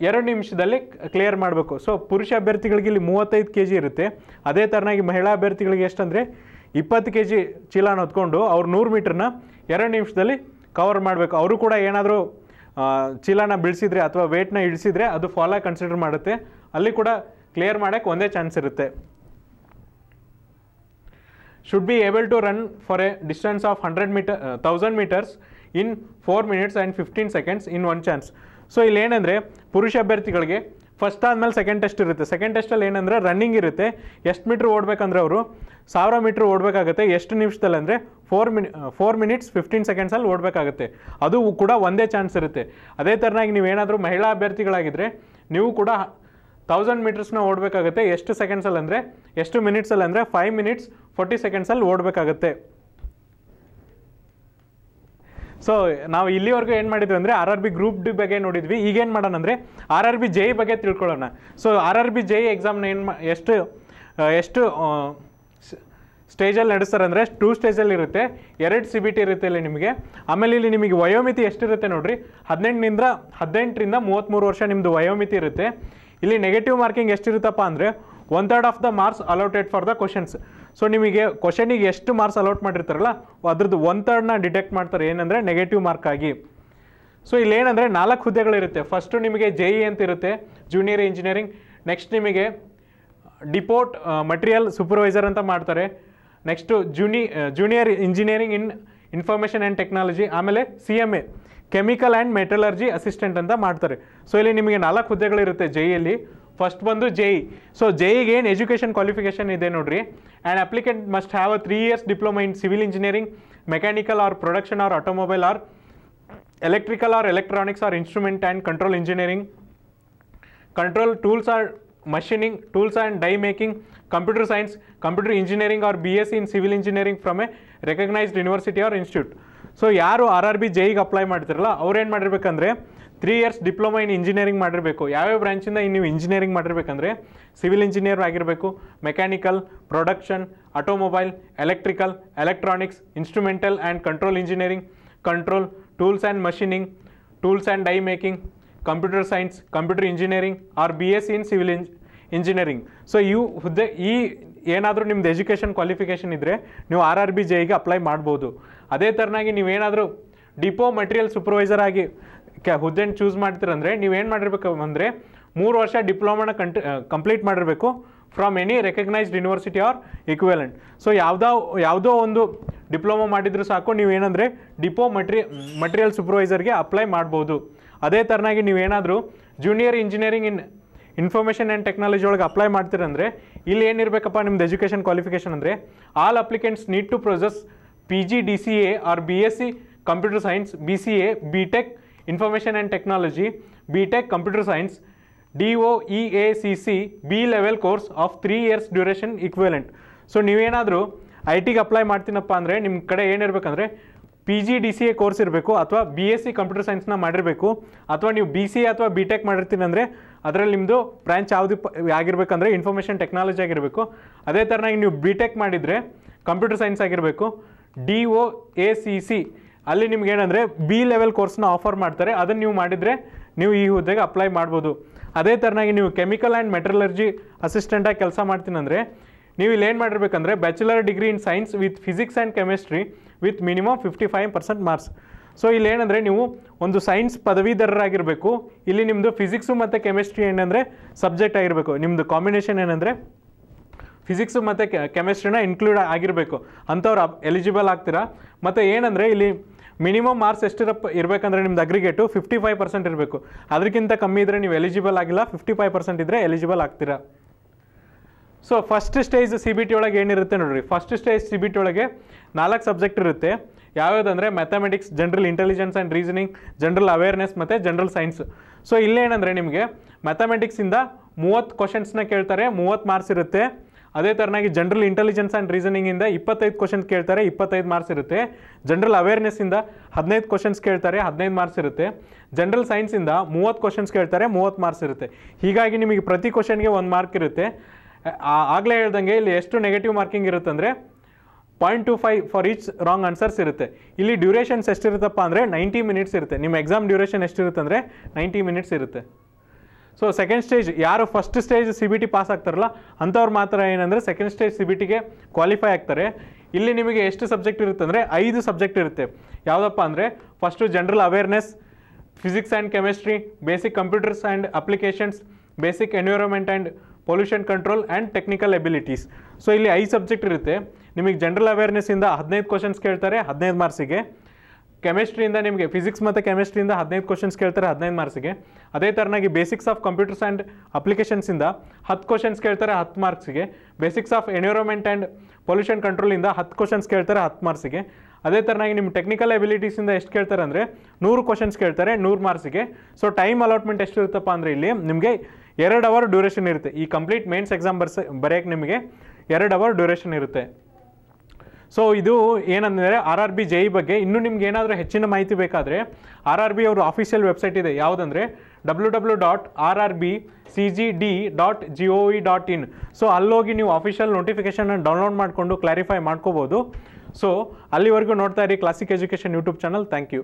ಎರಡು ನಿಮಿಷದಲ್ಲಿ ಕ್ಲಿಯರ್ ಮಾಡಬೇಕು ಸೊ ಪುರುಷ ಅಭ್ಯರ್ಥಿಗಳಿಗೆ ಇಲ್ಲಿ ಮೂವತ್ತೈದು ಕೆ ಜಿ ಇರುತ್ತೆ ಅದೇ ಥರನಾಗಿ ಮಹಿಳಾ ಅಭ್ಯರ್ಥಿಗಳಿಗೆ ಎಷ್ಟಂದರೆ ಇಪ್ಪತ್ತು ಕೆ ಜಿ ಚೀಲನ ಹೊತ್ಕೊಂಡು ಅವ್ರು ನೂರು ಮೀಟ್ರನ್ನ ಎರಡು ನಿಮಿಷದಲ್ಲಿ ಕವರ್ ಮಾಡಬೇಕು ಅವರು ಕೂಡ ಏನಾದರೂ ಚೀಲನ ಬಿಡಿಸಿದರೆ ಅಥವಾ ವೇಟ್ನ ಇಳಿಸಿದರೆ ಅದು ಫಾಲಾಗಿ ಕನ್ಸಿಡರ್ ಮಾಡುತ್ತೆ ಅಲ್ಲಿ ಕೂಡ ಕ್ಲಿಯರ್ ಮಾಡೋಕ್ಕೆ ಒಂದೇ ಚಾನ್ಸ್ ಇರುತ್ತೆ should be able to run for a distance of hundred metre thousand metres in four minutes and fifteen seconds in one chance so ಇಲ್ಲೇನಂದರೆ ಪುರುಷ ಅಭ್ಯರ್ಥಿಗಳಿಗೆ ಫಸ್ಟ್ ಆದಮೇಲೆ ಸೆಕೆಂಡ್ ಟೆಸ್ಟ್ ಇರುತ್ತೆ ಸೆಕೆಂಡ್ ಟೆಸ್ಟಲ್ಲಿ ಏನಂದರೆ ರನ್ನಿಂಗ್ ಇರುತ್ತೆ ಎಷ್ಟು ಮೀಟ್ರ್ ಓಡಬೇಕಂದ್ರೆ ಅವರು ಸಾವಿರ ಮೀಟ್ರ್ ಓಡಬೇಕಾಗುತ್ತೆ ಎಷ್ಟು ನಿಮಿಷದಲ್ಲಿ ಅಂದರೆ ಫೋರ್ ಮಿನಿ ಫೋರ್ ಮಿನಿಟ್ಸ್ ಫಿಫ್ಟೀನ್ ಸೆಕೆಂಡ್ಸಲ್ಲಿ ಓಡಬೇಕಾಗುತ್ತೆ ಅದು ಕೂಡ ಒಂದೇ ಚಾನ್ಸ್ ಇರುತ್ತೆ ಅದೇ ಥರನಾಗಿ ನೀವೇನಾದರೂ ಮಹಿಳಾ ಅಭ್ಯರ್ಥಿಗಳಾಗಿದ್ದರೆ ನೀವು ಕೂಡ ತೌಸಂಡ್ ಮೀಟರ್ಸ್ನ ಓಡಬೇಕಾಗುತ್ತೆ ಎಷ್ಟು ಸೆಕೆಂಡ್ಸಲ್ಲಿ ಅಂದರೆ ಎಷ್ಟು ಮಿನಿಟ್ಸಲ್ಲಿ ಅಂದರೆ ಫೈವ್ ಮಿನಿಟ್ಸ್ ಫೋರ್ಟಿ ಸೆಕೆಂಡ್ಸಲ್ಲಿ ಓಡಬೇಕಾಗತ್ತೆ ಸೊ ನಾವು ಇಲ್ಲಿವರೆಗೂ ಏನು ಮಾಡಿದ್ವಿ ಅಂದರೆ R R B group D ಬಗ್ಗೆ ನೋಡಿದ್ವಿ ಈಗೇನು ಮಾಡೋಣ ಅಂದರೆ ಆರ್ ಆರ್ ಬಿ ಜೆ ಬಗ್ಗೆ ತಿಳ್ಕೊಳ್ಳೋಣ so R R B J ಎಕ್ಸಾಮ್ನ ಏನು ಎಷ್ಟು ಎಷ್ಟು ಸ್ಟೇಜಲ್ಲಿ ನಡೆಸ್ತಾರೆ ಅಂದರೆ ಟೂ ಸ್ಟೇಜಲ್ಲಿ ಇರುತ್ತೆ ಎರಡು ಸಿ ಬಿ ಟಿ ಇರುತ್ತೆ ಇಲ್ಲಿ ನಿಮಗೆ ಆಮೇಲೆ ಇಲ್ಲಿ ನಿಮಗೆ ವಯೋಮಿತಿ ಎಷ್ಟಿರುತ್ತೆ ನೋಡಿರಿ ಹದಿನೆಂಟರಿಂದ ಹದಿನೆಂಟರಿಂದ ಮೂವತ್ತ್ಮೂರು ವರ್ಷ ನಿಮ್ಮದು ವಯೋಮಿತಿ ಇರುತ್ತೆ ಇಲ್ಲಿ ನೆಗೆಟಿವ್ ಮಾರ್ಕಿಂಗ್ ಎಷ್ಟಿರುತ್ತಪ್ಪ ಅಂದರೆ one third of the marks allotted for the questions so ನಿಮಗೆ ಕ್ವಶನಿಗೆ ಎಷ್ಟು ಮಾರ್ಕ್ಸ್ ಅಲೌಟ್ ಮಾಡಿರ್ತಾರಲ್ಲ ಅದ್ರದ್ದು ಒನ್ ತರ್ಡ್ನ ಡಿಟೆಕ್ಟ್ ಮಾಡ್ತಾರೆ ಏನಂದರೆ ನೆಗೆಟಿವ್ ಮಾರ್ಕ್ ಆಗಿ ಸೊ ಇಲ್ಲೇನಂದರೆ ನಾಲ್ಕು ಹುದ್ದೆಗಳಿರುತ್ತೆ ಫಸ್ಟು ನಿಮಗೆ ಜೆ ಇ e ಅಂತ ಇರುತ್ತೆ ಜೂನಿಯರ್ ಇಂಜಿನಿಯರಿಂಗ್ ನೆಕ್ಸ್ಟ್ ನಿಮಗೆ ಡಿಪೋರ್ಟ್ ಮಟೀರಿಯಲ್ ಸೂಪರ್ವೈಸರ್ ಅಂತ ಮಾಡ್ತಾರೆ ನೆಕ್ಸ್ಟು ಜೂನಿ junior engineering in information and technology ಆಮೇಲೆ C M A chemical and metallurgy assistant ಅಂತ ಮಾಡ್ತಾರೆ ಸೊ ಇಲ್ಲಿ ನಿಮಗೆ ನಾಲ್ಕು ಹುದ್ದೆಗಳಿರುತ್ತೆ ಜೈಯಲ್ಲಿ ಫಸ್ಟ್ ಬಂದು ಜೆ ಇ ಸೊ ಜೆ ಇಗೆ ಏನು ಎಜುಕೇಷನ್ ಕ್ವಾಲಿಫಿಕೇಷನ್ ಇದೆ ನೋಡ್ರಿ and applicant must have a three years diploma in civil engineering mechanical or production or automobile or electrical or electronics or instrument and control engineering. Control tools are machining, tools and die making, computer science, computer engineering or BSc in civil engineering from a recognized university or institute. So ಯಾರು R R B ಜೈಗೆ apply ಮಾಡ್ತಿರಲ್ಲ ಅವ್ರೇನು ಮಾಡಿರ್ಬೇಕಂದ್ರೆ three years diploma in engineering ಮಾಡಿರಬೇಕು ಯಾವ್ಯಾವ ಬ್ರಾಂಚಿಂದ ಇನ್ನು ನೀವು ಇಂಜಿನಿಯರಿಂಗ್ ಮಾಡಿರ್ಬೇಕಂದ್ರೆ ಸಿವಿಲ್ ಇಂಜಿನಿಯರ್ ಆಗಿರಬೇಕು mechanical production automobile electrical electronics instrumental and control engineering control tools and machining tools and die making computer science computer engineering or B S in civil ಇಂಜ್ engineering so ಇವು ಹುದ್ದೆ ಈ ಏನಾದರೂ ನಿಮ್ದು education qualification ಇದ್ದರೆ ನೀವು R R B ಜೆಗೆ apply ಮಾಡ್ಬೋದು ಅದೇ ಥರನಾಗಿ ನೀವೇನಾದರೂ ಡಿಪೋ ಮಟೀರಿಯಲ್ ಸೂಪರ್ವೈಸರ್ ಆಗಿ ಕೆ ಹುದ್ದೆನ ಚೂಸ್ ಮಾಡ್ತೀರಂದರೆ ನೀವೇನು ಮಾಡಿರ್ಬೇಕು ಅಂದರೆ ಮೂರು ವರ್ಷ ಡಿಪ್ಲೊಮಾನ ಕಂಟ್ ಕಂಪ್ಲೀಟ್ ಮಾಡಿರಬೇಕು from any recognised university or equivalent so ಯಾವುದೋ ಯಾವುದೋ ಒಂದು ಡಿಪ್ಲೊಮಾ ಮಾಡಿದರೂ ಸಾಕು ನೀವೇನಂದರೆ ಡಿಪೋ ಮಟ್ರಿ ಮಟೀರಿಯಲ್ ಸೂಪರ್ವೈಸರ್ಗೆ ಅಪ್ಲೈ ಮಾಡ್ಬೋದು ಅದೇ ಥರನಾಗಿ ನೀವೇನಾದರೂ junior engineering in information and technology ಒಳಗೆ ಅಪ್ಲೈ ಮಾಡ್ತೀರಂದರೆ ಇಲ್ಲಿ ಏನಿರಬೇಕಪ್ಪ ನಿಮ್ದು ಎಜುಕೇಷನ್ ಕ್ವಾಲಿಫಿಕೇಷನ್ ಅಂದರೆ all applicants need to process P C A R B B computer science B tech information and technology B tech computer science D O E A C C B level course of three years duration equivalent. So ನೀವೇನಾದರೂ I ಟಿಗೆ apply ಮಾಡ್ತೀನಪ್ಪ ಅಂದರೆ ನಿಮ್ಮ ಕಡೆ ಏನಿರಬೇಕಂದ್ರೆ P G D C A course ಇರಬೇಕು ಅಥವಾ B S C computer ಸೈನ್ಸ್ನ ಮಾಡಿರಬೇಕು ಅಥವಾ ನೀವು ಬಿ ಸಿ ಎ ಅಥವಾ ಬಿ ಟೆಕ್ ಮಾಡಿರ್ತೀನಿ ಅಂದರೆ ಅದರಲ್ಲಿ ನಿಮ್ಮದು ಬ್ರ್ಯಾಂಚ್ ಯಾವುದು ಆಗಿರ್ಬೇಕಂದ್ರೆ ಇನ್ಫಾರ್ಮೇಷನ್ ಟೆಕ್ನಾಲಜಿ ಆಗಿರಬೇಕು ಅದೇ ಥರನಾಗಿ ನೀವು ಬಿ ಟೆಕ್ ಮಾಡಿದರೆ ಕಂಪ್ಯೂಟರ್ ಸೈನ್ಸ್ ಆಗಿರಬೇಕು D O A C C ಅಲ್ಲಿ ನಿಮ್ಗೆ ಏನಂದರೆ ಬಿ ಲೆವೆಲ್ ಕೋರ್ಸ್ನ ಆಫರ್ ಮಾಡ್ತಾರೆ ಅದನ್ನು ನೀವು ಮಾಡಿದರೆ ನೀವು ಈ ಹುದ್ದೆಗೆ ಅಪ್ಲೈ ಮಾಡ್ಬೋದು ಅದೇ ಥರನಾಗಿ ನೀವು ಕೆಮಿಕಲ್ ಆ್ಯಂಡ್ ಮೆಟ್ರಲರ್ಜಿ ಅಸಿಸ್ಟೆಂಟಾಗಿ ಕೆಲಸ ಮಾಡ್ತೀನಂದರೆ ನೀವು ಇಲ್ಲಿ ಏನು ಮಾಡಿರ್ಬೇಕಂದ್ರೆ bachelor degree in science with physics and chemistry with minimum fifty five percent marks so ಇಲ್ಲಿ ನೀವು ಒಂದು ಸೈನ್ಸ್ ಪದವೀಧರರಾಗಿರಬೇಕು ಇಲ್ಲಿ ನಿಮ್ಮದು ಫಿಸಿಕ್ಸು ಮತ್ತು ಕೆಮಿಸ್ಟ್ರಿ ಏನಂದರೆ ಸಬ್ಜೆಕ್ಟ್ ಆಗಿರಬೇಕು ನಿಮ್ಮದು ಕಾಂಬಿನೇಷನ್ ಏನಂದರೆ ಫಿಸಿಕ್ಸ್ ಮತ್ತು ಕೆಮಿಸ್ಟ್ರಿನ ಇನ್ಕ್ಲೂಡ್ ಆಗಿರಬೇಕು ಅಂಥವ್ರು ಎಲಿಜಿಬಲ್ ಆಗ್ತೀರಾ ಮತ್ತು ಏನಂದರೆ ಇಲ್ಲಿ ಮಿನಿಮಮ್ ಮಾರ್ಕ್ಸ್ ಎಷ್ಟಿರಪ್ಪ ಇರಬೇಕಂದ್ರೆ ನಿಮ್ದು ಅಗ್ರಿಗೇಟು ಫಿಫ್ಟಿ ಫೈವ್ ಪರ್ಸೆಂಟ್ ಇರಬೇಕು ಅದಕ್ಕಿಂತ ಕಮ್ಮಿ ಇದ್ದರೆ ನೀವು ಎಲಿಜಿಬಲ್ ಆಗಿಲ್ಲ ಫಿಫ್ಟಿ ಫೈವ್ ಪರ್ಸೆಂಟ್ ಇದ್ದರೆ ಎಲಿಜಿಬಲ್ ಆಗ್ತೀರಾ so first stage C B T ಒಳಗೆ ಏನಿರುತ್ತೆ ನೋಡಿರಿ first stage C B T ಒಳಗೆ ನಾಲ್ಕು ಸಬ್ಜೆಕ್ಟ್ ಇರುತ್ತೆ ಯಾವ್ಯಾವುದಂದರೆ mathematics general intelligence and reasoning general awareness ಮತ್ತು ಜನರಲ್ ಸೈನ್ಸ್ ಸೊ ಇಲ್ಲೇನಂದರೆ ನಿಮಗೆ ಮ್ಯಾಥಮೆಟಿಕ್ಸಿಂದ ಮೂವತ್ತು ಕ್ವಶನ್ಸ್ನ ಕೇಳ್ತಾರೆ ಮೂವತ್ತು ಮಾರ್ಕ್ಸ್ ಇರುತ್ತೆ ಅದೇ ಥರನಾಗಿ ಜನರಲ್ ಇಂಟೆಲಿಜೆನ್ಸ್ ಆ್ಯಂಡ್ ರೀಸನಿಂಗಿಂದ ಇಪ್ಪತ್ತೈದು ಕ್ವಶನ್ಸ್ ಕೇಳ್ತಾರೆ ಇಪ್ಪತ್ತೈದು ಮಾರ್ಕ್ಸ್ ಇರುತ್ತೆ ಜನರಲ್ ಅವೇರ್ನೆಸ್ಸಿಂದ ಹದಿನೈದು ಕ್ವಶನ್ಸ್ ಕೇಳ್ತಾರೆ ಹದಿನೈದು ಮಾರ್ಕ್ಸ್ ಇರುತ್ತೆ ಜನರಲ್ ಸೈನ್ಸಿಂದ ಮೂವತ್ತು ಕ್ವಶನ್ಸ್ ಕೇಳ್ತಾರೆ ಮೂವತ್ತು ಮಾರ್ಕ್ಸ್ ಇರುತ್ತೆ ಹೀಗಾಗಿ ನಿಮಗೆ ಪ್ರತಿ ಕ್ವಶನ್ಗೆ ಒಂದು ಮಾರ್ಕ್ ಇರುತ್ತೆ ಆಗಲೇ ಹೇಳ್ದಂಗೆ ಇಲ್ಲಿ ಎಷ್ಟು ನೆಗೆಟಿವ್ ಮಾರ್ಕಿಂಗ್ ಇರುತ್ತೆ ಅಂದರೆ point two five for each wrong answers ಇರುತ್ತೆ ಇಲ್ಲಿ ಡ್ಯೂರೇಷನ್ಸ್ ಎಷ್ಟಿರುತ್ತಪ್ಪ ಅಂದರೆ ನೈಂಟಿ ಮಿನಿಟ್ಸ್ ಇರುತ್ತೆ ನಿಮ್ಮ ಎಕ್ಸಾಮ್ ಡ್ಯೂರೇಷನ್ ಎಷ್ಟಿರುತ್ತೆ ಅಂದರೆ ನೈಂಟಿ ಮಿನಿಟ್ಸ್ ಇರುತ್ತೆ ಸೊ ಸೆಕೆಂಡ್ ಸ್ಟೇಜ್ ಯಾರು first stage C B T pass ಆಗ್ತಾರಲ್ಲ ಅಂಥವ್ರು ಮಾತ್ರ ಏನಂದರೆ ಸೆಕೆಂಡ್ ಸ್ಟೇಜ್ ಸಿ ಬಿ ಟಿಗೆ ಕ್ವಾಲಿಫೈ ಆಗ್ತಾರೆ ಇಲ್ಲಿ ನಿಮಗೆ ಎಷ್ಟು ಸಬ್ಜೆಕ್ಟ್ ಇರುತ್ತೆ ಅಂದರೆ ಐದು ಸಬ್ಜೆಕ್ಟ್ ಇರುತ್ತೆ ಯಾವುದಪ್ಪ ಅಂದರೆ first general awareness physics and chemistry basic computers and applications basic environment and pollution control and technical abilities so ಇಲ್ಲಿ ಐದು ಸಬ್ಜೆಕ್ಟ್ ಇರುತ್ತೆ ನಿಮಗೆ ಜನರಲ್ ಅವೇರ್ನೆಸ್ಸಿಂದ ಹದಿನೈದು ಕ್ವಶನ್ಸ್ ಕೇಳ್ತಾರೆ ಹದಿನೈದು ಮಾರ್ಕ್ಸಿಗೆ ಕೆಮಿಸ್ಟ್ರಿಯಿಂದ ನಿಮಗೆ ಫಿಸಿಕ್ಸ್ ಮತ್ತು ಕೆಮಿಸ್ಟ್ರಿಯಿಂದ ಹದಿನೈದು ಕ್ವಶನ್ಸ್ ಕೇಳ್ತಾರೆ ಹದಿನೈದು ಮಾರ್ಕ್ಸಿಗೆ ಅದೇ ಥರನಾಗಿ ಬೇಸಿಕ್ಸ್ ಆಫ್ ಕಂಪ್ಯೂಟರ್ಸ್ ಆ್ಯಂಡ್ ಅಪ್ಲಿಕೇಶನ್ಸಿಂದ ಹತ್ತು ಕ್ವಶನ್ಸ್ ಕೇಳ್ತಾರೆ ಹತ್ತು ಮಾರ್ಕ್ಸಿಗೆ basics of environment and pollution ಕಂಟ್ರೋಲಿಂದ ಹತ್ತು ಕ್ವಶನ್ಸ್ ಕೇಳ್ತಾರೆ ಹತ್ತು ಮಾರ್ಕ್ಸಿಗೆ ಅದೇ ಥರನಾಗಿ ನಿಮ್ಮ ಟೆಕ್ನಿಕಲ್ ಎಬಿಲಿಟೀಸಿಂದ ಎಷ್ಟು ಕೇಳ್ತಾರೆ ಅಂದರೆ ನೂರು ಕ್ವಶನ್ಸ್ ಕೇಳ್ತಾರೆ ನೂರು ಮಾರ್ಕ್ಸಿಗೆ ಸೊ ಟೈಮ್ ಅಲಾಟ್ಮೆಂಟ್ ಎಷ್ಟಿರುತ್ತಪ್ಪ ಅಂದರೆ ಇಲ್ಲಿ ನಿಮಗೆ ಎರಡು ಅವರ್ ಡ್ಯೂರೇಷನ್ ಇರುತ್ತೆ ಈ ಕಂಪ್ಲೀಟ್ ಮೇನ್ಸ್ ಎಕ್ಸಾಮ್ ಬರ್ಸ ನಿಮಗೆ ಎರಡು ಅವರ್ ಡ್ಯೂರೇಷನ್ ಇರುತ್ತೆ ಸೊ ಇದು ಏನಂದರೆ ಆರ್ ಆರ್ ಬಿ ಜೈ ಬಗ್ಗೆ ಇನ್ನೂ ನಿಮ್ಗೆ ಏನಾದರೂ ಹೆಚ್ಚಿನ ಮಾಹಿತಿ ಬೇಕಾದರೆ ಆರ್ ಆರ್ ಬಿ ಅವರು ಆಫೀಷಿಯಲ್ ವೆಬ್ಸೈಟ್ ಇದೆ ಯಾವುದಂದರೆ W W dot R R B C G D dot G O E dot in so ಅಲ್ಲೋಗಿ ನೀವು ಅಫಿಷಿಯಲ್ ನೋಟಿಫಿಕೇಷನ್ನ ಡೌನ್ಲೋಡ್ ಮಾಡಿಕೊಂಡು ಕ್ಲಾರಿಫೈ ಮಾಡ್ಕೋಬೋದು ಸೊ ಅಲ್ಲಿವರೆಗೂ ನೋಡ್ತಾ ಇರಿ classic education YouTube channel thank you